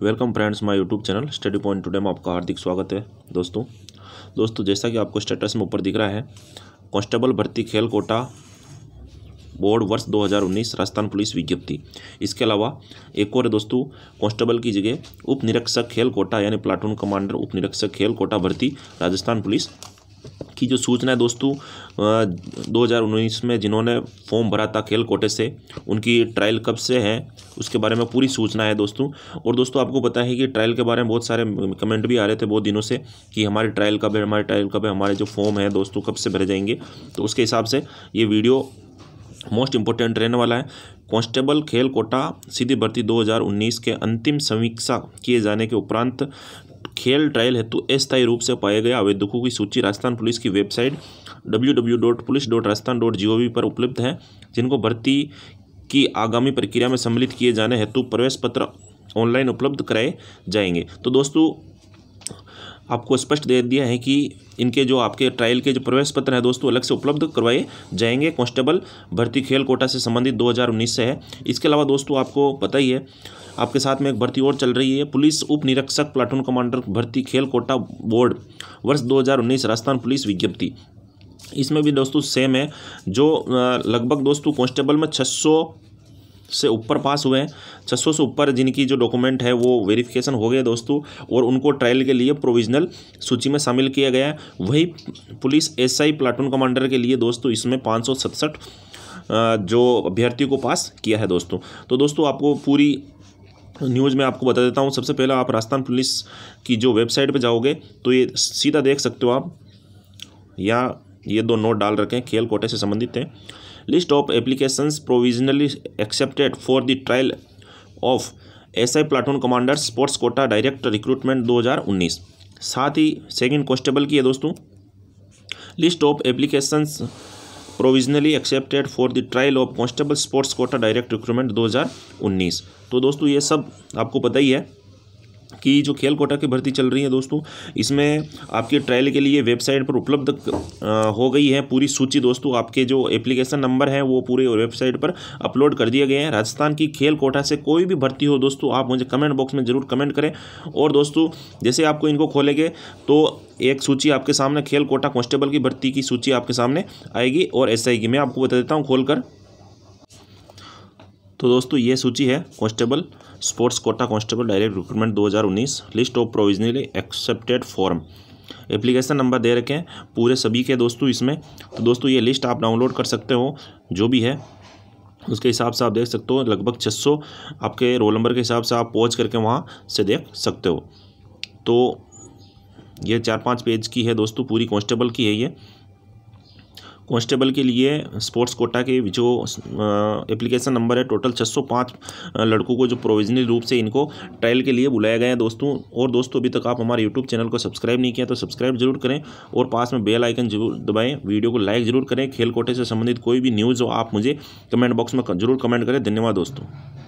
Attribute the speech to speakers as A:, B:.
A: welcome friends my YouTube channel study point today में आपका हार्दिक स्वागत है दोस्तों दोस्तों जैसा कि आपको स्टेटस में ऊपर दिख रहा है कांस्टेबल भर्ती खेल कोटा बोर्ड वर्ष 2019 राजस्थान पुलिस विज्ञप्ति इसके अलावा एक और दोस्तों कांस्टेबल की जगह उप निरीक्षक खेल कोटा यानी प्लाटून कमांडर उप निरीक्षक खेल कोटा भर्ती राजस्थान पुलिस की जो सूचना है दोस्तों 2019 में जिन्होंने फॉर्म भरा था खेल कोटे से उनकी ट्रायल कब से है उसके बारे में पूरी सूचना है दोस्तों और दोस्तों आपको पता है कि ट्रायल के बारे में बहुत सारे कमेंट भी आ रहे थे बहुत दिनों से कि हमारी ट्रायल कब है हमारे ट्रायल कब है हमारे जो फॉर्म है दोस्तों कब से भरे जाएंगे तो उसके हिसाब से ये वीडियो मोस्ट इंपॉर्टेंट रहने वाला है कांस्टेबल खेल कोटा सीधी भर्ती 2019 के अंतिम समीक्षा किए जाने के उपरांत खेल ट्रायल हेतु अस्थायी रूप से पाए गए आवेदकों की सूची राजस्थान पुलिस की वेबसाइट डब्ल्यू पर उपलब्ध है जिनको भर्ती की आगामी प्रक्रिया में सम्मिलित किए जाने हेतु प्रवेश पत्र ऑनलाइन उपलब्ध कराए जाएंगे तो दोस्तों आपको स्पष्ट दे दिया है कि इनके जो आपके ट्रायल के जो प्रवेश पत्र हैं दोस्तों अलग से उपलब्ध करवाए जाएंगे कांस्टेबल भर्ती खेल कोटा से संबंधित 2019 से है इसके अलावा दोस्तों आपको पता ही है आपके साथ में एक भर्ती और चल रही है पुलिस उप निरीक्षक प्लाटून कमांडर भर्ती खेल कोटा बोर्ड वर्ष 2019 राजस्थान पुलिस विज्ञप्ति इसमें भी दोस्तों सेम है जो लगभग दोस्तों कांस्टेबल में 600 से ऊपर पास हुए हैं 600 से ऊपर जिनकी जो डॉक्यूमेंट है वो वेरिफिकेशन हो गया दोस्तों और उनको ट्रायल के लिए प्रोविजनल सूची में शामिल किया गया है वही पुलिस एसआई प्लाटून कमांडर के लिए दोस्तों इसमें पाँच जो अभ्यर्थियों को पास किया है दोस्तों तो दोस्तों आपको पूरी न्यूज़ में आपको बता देता हूँ सबसे पहला आप राजस्थान पुलिस की जो वेबसाइट पे जाओगे तो ये सीधा देख सकते हो आप या ये दो नोट डाल रखे हैं खेल कोटे से संबंधित हैं of of provisionally accepted for the trial of S SI platoon commander sports quota direct recruitment 2019 साथ ही सेकंड कॉन्स्टेबल की है दोस्तों list of applications provisionally accepted for the trial of constable sports quota direct recruitment 2019 तो दोस्तों ये सब आपको पता ही है आपकी जो खेल कोटा की भर्ती चल रही है दोस्तों इसमें आपके ट्रायल के लिए वेबसाइट पर उपलब्ध हो गई है पूरी सूची दोस्तों आपके जो एप्लीकेशन नंबर है वो पूरे वेबसाइट पर अपलोड कर दिए गए हैं राजस्थान की खेल कोटा से कोई भी भर्ती हो दोस्तों आप मुझे कमेंट बॉक्स में ज़रूर कमेंट करें और दोस्तों जैसे आपको इनको खोलेंगे तो एक सूची आपके सामने खेल कोटा कॉन्स्टेबल की भर्ती की सूची आपके सामने आएगी और एस की मैं आपको बता देता हूँ खोलकर तो दोस्तों ये सूची है constable sports quota constable direct recruitment 2019 list of provisionally accepted form application number दे रखे हैं पूरे सभी के दोस्तों इसमें तो दोस्तों ये लिस्ट आप डाउनलोड कर सकते हो जो भी है उसके हिसाब से आप देख सकते हो लगभग छः आपके रोल नंबर के हिसाब से आप पहुँच करके वहाँ से देख सकते हो तो ये चार पाँच पेज की है दोस्तों पूरी कॉन्स्टेबल की है ये कांस्टेबल के लिए स्पोर्ट्स कोटा के जो एप्लीकेशन नंबर है टोटल 605 लड़कों को जो प्रोविजनल रूप से इनको ट्रायल के लिए बुलाया गया है दोस्तों और दोस्तों अभी तक आप हमारे यूट्यूब चैनल को सब्सक्राइब नहीं किया तो सब्सक्राइब जरूर करें और पास में बेल आइकन जरूर दबाएँ वीडियो को लाइक जरूर करें खेल कोटे से संबंधित कोई भी न्यूज़ हो आप मुझे कमेंट बॉक्स में जरूर कमेंट करें धन्यवाद दोस्तों